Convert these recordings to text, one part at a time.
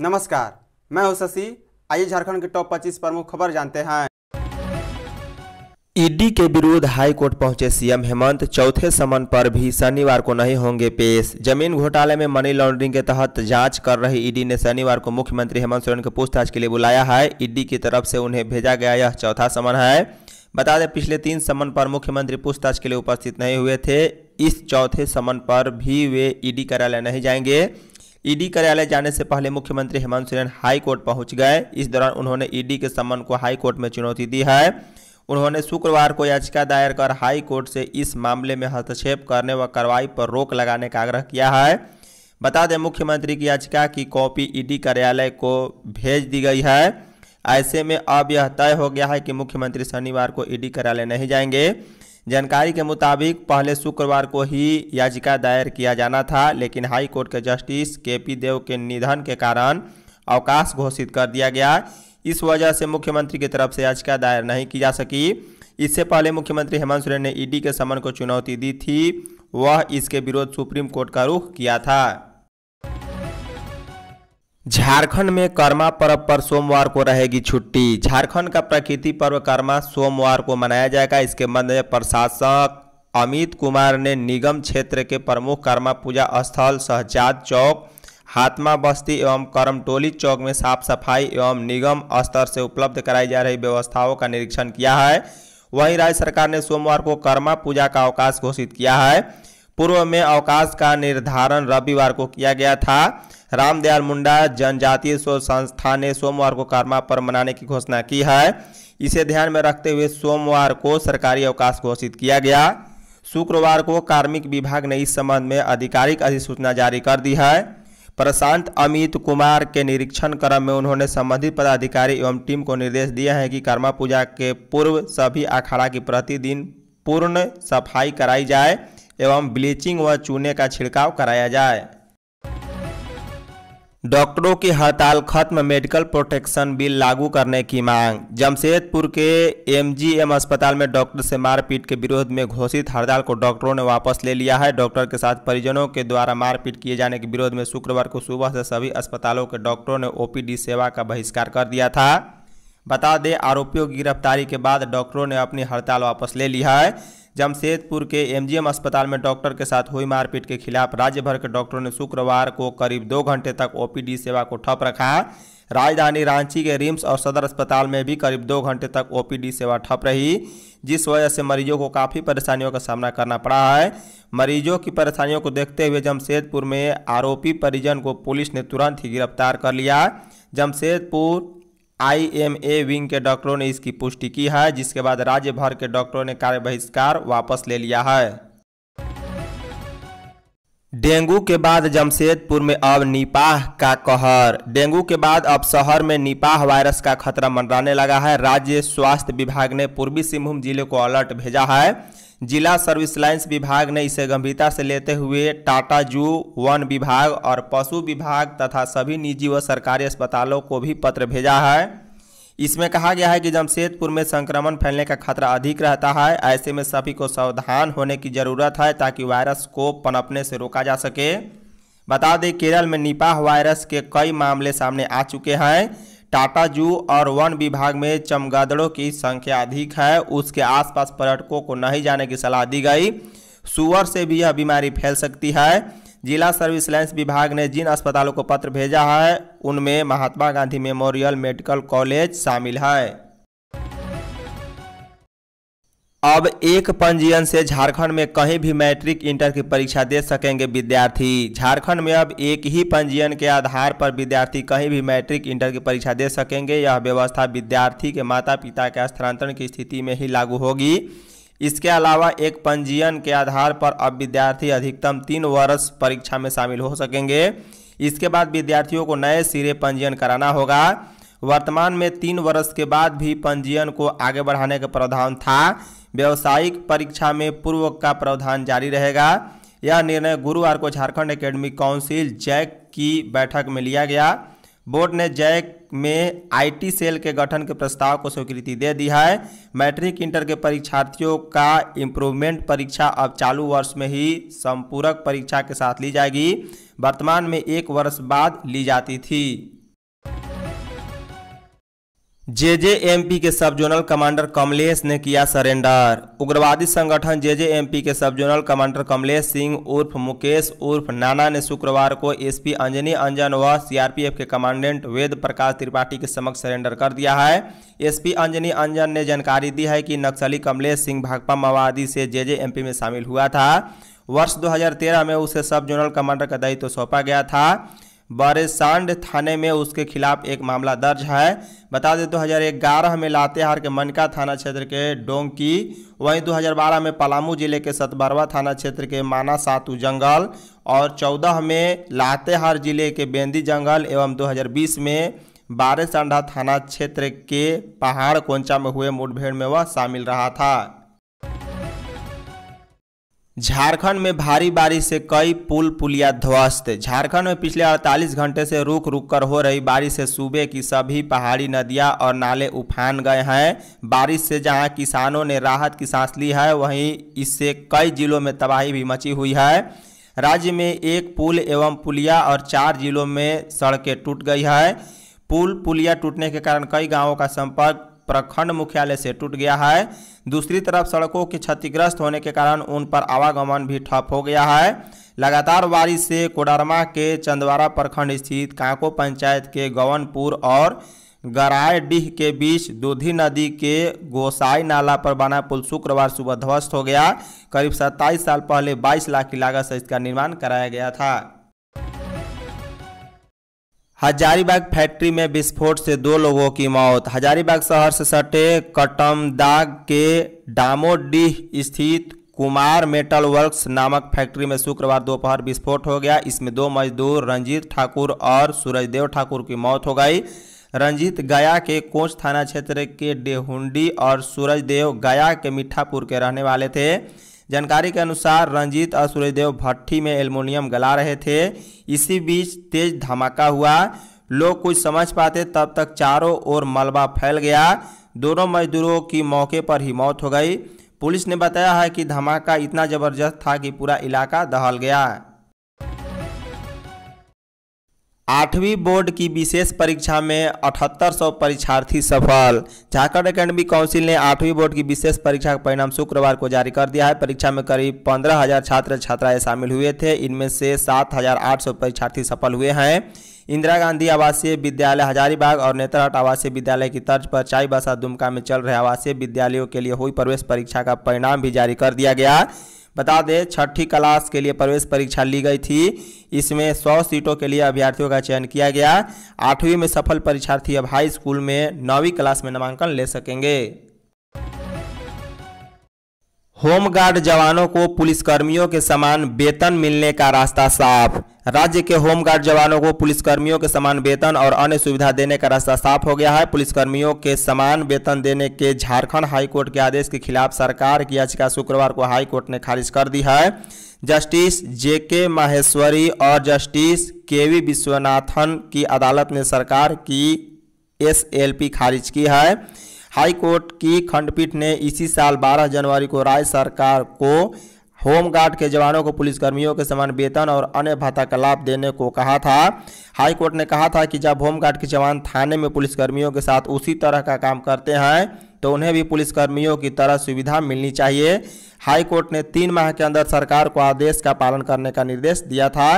नमस्कार मैं हूं शशि आइए झारखंड के टॉप 25 प्रमुख खबर जानते हैं ईडी के विरुद्ध हाई कोर्ट पहुंचे सीएम हेमंत चौथे समन पर भी शनिवार को नहीं होंगे पेश जमीन घोटाले में मनी लॉन्ड्रिंग के तहत जांच कर रही ईडी ने शनिवार को मुख्यमंत्री हेमंत सोरेन को पूछताछ के लिए बुलाया है ईडी की तरफ से उन्हें भेजा गया यह चौथा समन है बता दें पिछले तीन समन पर मुख्यमंत्री पूछताछ के लिए उपस्थित नहीं हुए थे इस चौथे समन पर भी वे ईडी कार्यालय नहीं जाएंगे ईडी कार्यालय जाने से पहले मुख्यमंत्री हेमंत सोरेन हाई कोर्ट पहुंच गए इस दौरान उन्होंने ईडी के समन को हाई कोर्ट में चुनौती दी है उन्होंने शुक्रवार को याचिका दायर कर हाई कोर्ट से इस मामले में हस्तक्षेप करने व कार्रवाई पर रोक लगाने का आग्रह किया है बता दें मुख्यमंत्री की याचिका की कॉपी ईडी कार्यालय को भेज दी गई है ऐसे में अब यह तय हो गया है कि मुख्यमंत्री शनिवार को ईडी कार्यालय नहीं जाएंगे जानकारी के मुताबिक पहले शुक्रवार को ही याचिका दायर किया जाना था लेकिन हाई कोर्ट के जस्टिस के पी देव के निधन के कारण अवकाश घोषित कर दिया गया इस वजह से मुख्यमंत्री की तरफ से याचिका दायर नहीं की जा सकी इससे पहले मुख्यमंत्री हेमंत सोरेन ने ईडी के समन को चुनौती दी थी वह इसके विरोध सुप्रीम कोर्ट का रुख किया था झारखंड में कर्मा पर्व पर सोमवार को रहेगी छुट्टी झारखंड का प्रकृति पर्व कर्मा सोमवार को मनाया जाएगा इसके मध्य प्रशासक अमित कुमार ने निगम क्षेत्र के प्रमुख कर्मा पूजा स्थल सहजाद चौक हाथमा बस्ती एवं करमटोली चौक में साफ सफाई एवं निगम स्तर से उपलब्ध कराई जा रही व्यवस्थाओं का निरीक्षण किया है वहीं राज्य सरकार ने सोमवार को कर्मा पूजा का अवकाश घोषित किया है पूर्व में अवकाश का निर्धारण रविवार को किया गया था रामदयाल मुंडा जनजातीय शोध संस्था ने सोमवार को कारमा पर्व मनाने की घोषणा की है इसे ध्यान में रखते हुए सोमवार को सरकारी अवकाश घोषित किया गया शुक्रवार को कार्मिक विभाग ने इस संबंध में आधिकारिक अधिसूचना जारी कर दी है प्रशांत अमित कुमार के निरीक्षण क्रम में उन्होंने संबंधित पदाधिकारी एवं टीम को निर्देश दिए हैं कि कर्मा पूजा के पूर्व सभी अखाड़ा की प्रतिदिन पूर्ण सफाई कराई जाए एवं ब्लीचिंग व चूने का छिड़काव कराया जाए डॉक्टरों की हड़ताल खत्म मेडिकल प्रोटेक्शन बिल लागू करने की मांग जमशेदपुर के एमजीएम अस्पताल में डॉक्टर से मारपीट के विरोध में घोषित हड़ताल को डॉक्टरों ने वापस ले लिया है डॉक्टर के साथ परिजनों के द्वारा मारपीट किए जाने के विरोध में शुक्रवार को सुबह से सभी अस्पतालों के डॉक्टरों ने ओपीडी सेवा का बहिष्कार कर दिया था बता दें आरोपियों की गिरफ्तारी के बाद डॉक्टरों ने अपनी हड़ताल वापस ले लिया है जमशेदपुर के एमजीएम अस्पताल में डॉक्टर के साथ हुई मारपीट के खिलाफ राज्य भर के डॉक्टरों ने शुक्रवार को करीब दो घंटे तक ओपीडी सेवा को ठप रखा राजधानी रांची के रिम्स और सदर अस्पताल में भी करीब दो घंटे तक ओपीडी सेवा ठप रही जिस वजह से मरीजों को काफ़ी परेशानियों का सामना करना पड़ा है मरीजों की परेशानियों को देखते हुए जमशेदपुर में आरोपी परिजन को पुलिस ने तुरंत ही गिरफ्तार कर लिया जमशेदपुर आईएमए विंग के डॉक्टरों ने इसकी पुष्टि की है जिसके बाद राज्य भर के डॉक्टरों ने कार्य बहिष्कार वापस ले लिया है डेंगू के बाद जमशेदपुर में अब निपाह का कहर डेंगू के बाद अब शहर में निपाह वायरस का खतरा मंडराने लगा है राज्य स्वास्थ्य विभाग ने पूर्वी सिंहभूम जिले को अलर्ट भेजा है जिला सर्विस लाइन्स विभाग ने इसे गंभीरता से लेते हुए टाटा जू वन विभाग और पशु विभाग तथा सभी निजी व सरकारी अस्पतालों को भी पत्र भेजा है इसमें कहा गया है कि जमशेदपुर में संक्रमण फैलने का खतरा अधिक रहता है ऐसे में सभी को सावधान होने की ज़रूरत है ताकि वायरस को पनपने से रोका जा सके बता दें केरल में निपाह वायरस के कई मामले सामने आ चुके हैं टाटा जू और वन विभाग में चमगादड़ों की संख्या अधिक है उसके आसपास पर्यटकों को नहीं जाने की सलाह दी गई सुअर से भी यह बीमारी फैल सकती है जिला सर्विस लाइन्स विभाग ने जिन अस्पतालों को पत्र भेजा है उनमें Mahatma Gandhi memorial medical college शामिल है अब एक पंजीयन से झारखंड में कहीं भी मैट्रिक इंटर की परीक्षा दे सकेंगे विद्यार्थी झारखंड में अब एक ही पंजीयन के आधार पर विद्यार्थी कहीं भी मैट्रिक इंटर की परीक्षा दे सकेंगे यह व्यवस्था विद्यार्थी के माता पिता के स्थानांतरण की स्थिति में ही लागू होगी इसके अलावा एक पंजीयन के आधार पर अब विद्यार्थी अधिकतम तीन वर्ष परीक्षा में शामिल हो सकेंगे इसके बाद विद्यार्थियों को नए सिरे पंजीयन कराना होगा वर्तमान में तीन वर्ष के बाद भी पंजीयन को आगे बढ़ाने का प्रावधान था व्यावसायिक परीक्षा में पूर्व का प्रावधान जारी रहेगा यह निर्णय गुरुवार को झारखंड एकेडमिक काउंसिल जैक की बैठक में लिया गया बोर्ड ने जैक में आईटी सेल के गठन के प्रस्ताव को स्वीकृति दे दी है मैट्रिक इंटर के परीक्षार्थियों का इम्प्रूवमेंट परीक्षा अब चालू वर्ष में ही संपूरक परीक्षा के साथ ली जाएगी वर्तमान में एक वर्ष बाद ली जाती थी जेजेएमपी के सब जोनल कमांडर कमलेश ने किया सरेंडर उग्रवादी संगठन जेजेएमपी के सब जोनल कमांडर कमलेश सिंह उर्फ मुकेश उर्फ नाना ने शुक्रवार को एसपी अंजनी अंजन व सीआरपीएफ के कमांडेंट वेद प्रकाश त्रिपाठी के समक्ष सरेंडर कर दिया है एसपी अंजनी अंजन ने जानकारी दी है कि नक्सली कमलेश सिंह भाकपा माओवादी से पी में शामिल हुआ था वर्ष तेरह में उसे सब जोनल कमांडर का दायित्व तो सौंपा गया था बरेसांड थाने में उसके खिलाफ एक मामला दर्ज है बता दें 2011 में लातेहार के मनका थाना क्षेत्र के डोंकी वहीं 2012 में पलामू जिले के सतबरवा थाना क्षेत्र के माना सातु जंगल और 14 में लातेहार जिले के बेंदी जंगल एवं 2020 में बारेसांडा थाना क्षेत्र के पहाड़ कोंचा में हुए मुठभेड़ में वह शामिल रहा था झारखंड में भारी बारिश से कई पुल पुलिया ध्वस्त झारखंड में पिछले 48 घंटे से रुक रुक कर हो रही बारिश से सूबे की सभी पहाड़ी नदियां और नाले उफान गए हैं बारिश से जहां किसानों ने राहत की सांस ली है वहीं इससे कई जिलों में तबाही भी मची हुई है राज्य में एक पुल एवं पुलिया और चार जिलों में सड़कें टूट गई है पुल पुलिया टूटने के कारण कई गाँवों का संपर्क प्रखंड मुख्यालय से टूट गया है दूसरी तरफ सड़कों के क्षतिग्रस्त होने के कारण उन पर आवागमन भी ठप हो गया है लगातार बारिश से कोडरमा के चंदवारा प्रखंड स्थित कांको पंचायत के गवनपुर और गरायडीह के बीच दूधी नदी के गोसाई नाला पर बना पुल शुक्रवार सुबह ध्वस्त हो गया करीब 27 साल पहले 22 लाख की लागत से इसका निर्माण कराया गया था हजारीबाग फैक्ट्री में विस्फोट से दो लोगों की मौत हजारीबाग शहर से सटे कटमदाग के डामोडीह स्थित कुमार मेटल वर्क्स नामक फैक्ट्री में शुक्रवार दोपहर विस्फोट हो गया इसमें दो मजदूर रंजीत ठाकुर और सूरजदेव ठाकुर की मौत हो गई रंजीत गया के कोच थाना क्षेत्र के डेहुंडी और सूरजदेव गया के मिठापुर के रहने वाले थे जानकारी के अनुसार रंजीत और सूर्यदेव भट्टी में एल्युमिनियम गला रहे थे इसी बीच तेज धमाका हुआ लोग कुछ समझ पाते तब तक चारों ओर मलबा फैल गया दोनों मजदूरों की मौके पर ही मौत हो गई पुलिस ने बताया है कि धमाका इतना ज़बरदस्त था कि पूरा इलाका दहल गया आठवीं बोर्ड की विशेष परीक्षा में अठहत्तर सौ परीक्षार्थी सफल झारखंड अकेडमी काउंसिल ने आठवीं बोर्ड की विशेष परीक्षा का परिणाम शुक्रवार को जारी कर दिया है परीक्षा में करीब पंद्रह हजार छात्र छात्राएं शामिल हुए थे इनमें से सात हजार आठ सौ परीक्षार्थी सफल हुए हैं इंदिरा गांधी आवासीय विद्यालय हजारीबाग और नेतरहाट आवासीय विद्यालय की तर्ज पर चाईबासा दुमका में चल रहे आवासीय विद्यालयों के लिए हुई प्रवेश परीक्षा का परिणाम भी जारी कर दिया गया बता दें छठी क्लास के लिए प्रवेश परीक्षा ली गई थी इसमें सौ सीटों के लिए अभ्यर्थियों का चयन किया गया आठवीं में सफल परीक्षार्थी अब हाई स्कूल में नौवीं क्लास में नामांकन ले सकेंगे होमगार्ड जवानों को पुलिसकर्मियों के समान वेतन मिलने का रास्ता साफ राज्य के होमगार्ड जवानों को पुलिसकर्मियों के समान वेतन और अन्य सुविधा देने का रास्ता साफ हो गया है पुलिसकर्मियों के समान वेतन देने के झारखंड हाईकोर्ट के आदेश के खिलाफ सरकार की याचिका शुक्रवार को हाईकोर्ट ने खारिज कर दी है जस्टिस जे के माहेश्वरी और जस्टिस के वी विश्वनाथन की अदालत ने सरकार की एस खारिज की है हाई कोर्ट की खंडपीठ ने इसी साल 12 जनवरी को राज्य सरकार को होमगार्ड के जवानों को पुलिसकर्मियों के समान वेतन और अन्य भाता का लाभ देने को कहा था हाईकोर्ट ने कहा था कि जब होमगार्ड के जवान थाने में पुलिसकर्मियों के साथ उसी तरह का काम करते हैं तो उन्हें भी पुलिसकर्मियों की तरह सुविधा मिलनी चाहिए हाईकोर्ट ने तीन माह के अंदर सरकार को आदेश का पालन करने का निर्देश दिया था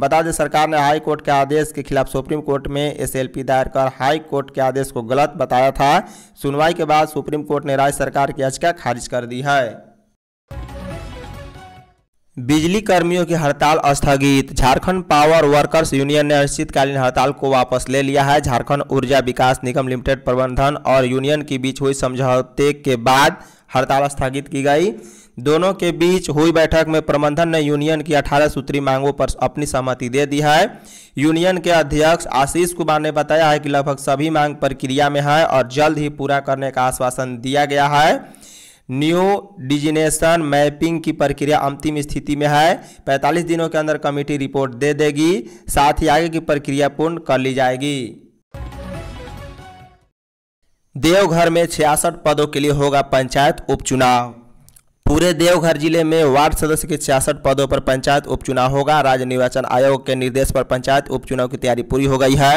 बता दें सरकार ने हाईकोर्ट के आदेश के खिलाफ सुप्रीम कोर्ट में एसएलपी दायर कर हाईकोर्ट के आदेश को गलत बताया था सुनवाई के बाद सुप्रीम कोर्ट ने राज्य सरकार की याचिका खारिज कर दी है बिजली कर्मियों की हड़ताल स्थगित झारखंड पावर वर्कर्स यूनियन ने अनिश्चितकालीन हड़ताल को वापस ले लिया है झारखंड ऊर्जा विकास निगम लिमिटेड प्रबंधन और यूनियन के बीच हुई समझौते के बाद हड़ताल स्थगित की गई दोनों के बीच हुई बैठक में प्रबंधन ने यूनियन की 18 सूत्री मांगों पर अपनी सहमति दे दी है यूनियन के अध्यक्ष आशीष कुमार ने बताया है कि लगभग सभी मांग प्रक्रिया में है और जल्द ही पूरा करने का आश्वासन दिया गया है न्यू डिजिनेशन मैपिंग की प्रक्रिया अंतिम स्थिति में है 45 दिनों के अंदर कमेटी रिपोर्ट दे देगी साथ ही आगे की प्रक्रिया पूर्ण कर ली जाएगी देवघर में छियासठ पदों के लिए होगा पंचायत उपचुनाव पूरे देवघर जिले में वार्ड सदस्य के छियासठ पदों पर पंचायत उपचुनाव होगा राज्य निर्वाचन आयोग के निर्देश पर पंचायत उपचुनाव की तैयारी पूरी हो गई है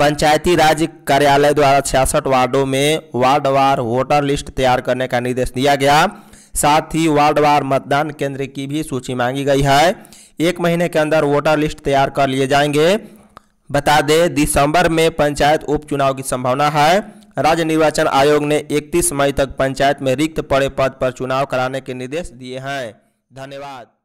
पंचायती राज कार्यालय द्वारा छियासठ वार्डों में वार्डवार वोटर लिस्ट तैयार करने का निर्देश दिया गया साथ ही वार्डवार मतदान केंद्र की भी सूची मांगी गई है एक महीने के अंदर वोटर लिस्ट तैयार कर लिए जाएंगे बता दें दिसंबर में पंचायत उपचुनाव की संभावना है राज्य निर्वाचन आयोग ने 31 मई तक पंचायत में रिक्त पड़े पद पर चुनाव कराने के निर्देश दिए हैं धन्यवाद